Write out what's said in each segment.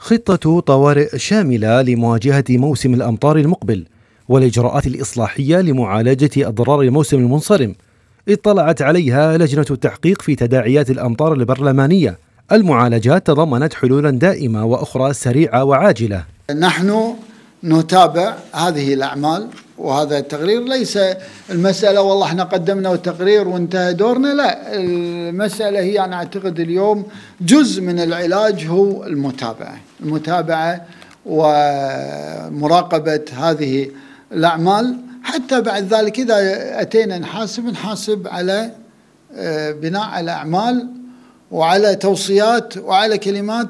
خطة طوارئ شاملة لمواجهة موسم الأمطار المقبل والإجراءات الإصلاحية لمعالجة أضرار الموسم المنصرم اطلعت عليها لجنة التحقيق في تداعيات الأمطار البرلمانية المعالجات تضمنت حلولا دائمة وأخرى سريعة وعاجلة نحن نتابع هذه الأعمال وهذا التقرير ليس المسألة والله احنا قدمنا التقرير وانتهى دورنا لا المسألة هي أنا أعتقد اليوم جزء من العلاج هو المتابعة المتابعة ومراقبة هذه الأعمال حتى بعد ذلك إذا أتينا نحاسب نحاسب على آه، بناء الأعمال وعلى توصيات وعلى كلمات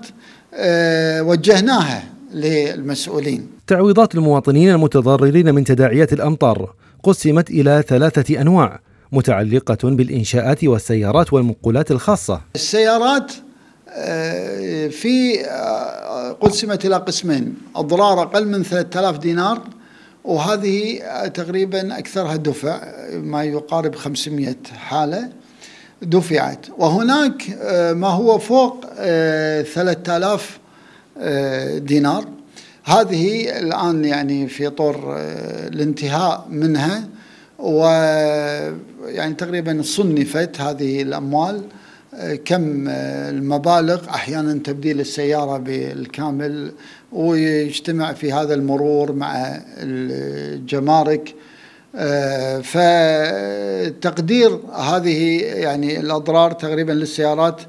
آه، وجهناها للمسؤولين تعويضات المواطنين المتضررين من تداعيات الأمطار قسمت إلى ثلاثة أنواع متعلقة بالإنشاءات والسيارات والمقولات الخاصة السيارات آه، في آه، قسمت إلى قسمين أضرار أقل من 3000 دينار وهذه آه، تقريبا أكثرها دفع ما يقارب 500 حالة دفعت وهناك ما هو فوق 3000 آه، دينار هذه الآن يعني في طور آه، الانتهاء منها و يعني تقريبا صنفت هذه الأموال آه، كم المبالغ احيانا تبديل السياره بالكامل ويجتمع في هذا المرور مع الجمارك فتقدير هذه يعني الاضرار تقريبا للسيارات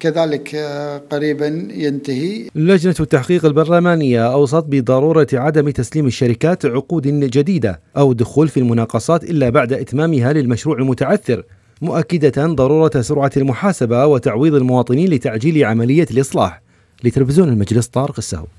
كذلك آه، قريبا ينتهي لجنة التحقيق البرلمانية أوصت بضرورة عدم تسليم الشركات عقود جديدة أو الدخول في المناقصات إلا بعد إتمامها للمشروع المتعثر مؤكدة ضرورة سرعة المحاسبة وتعويض المواطنين لتعجيل عملية الإصلاح لتلفزيون المجلس طارق السهو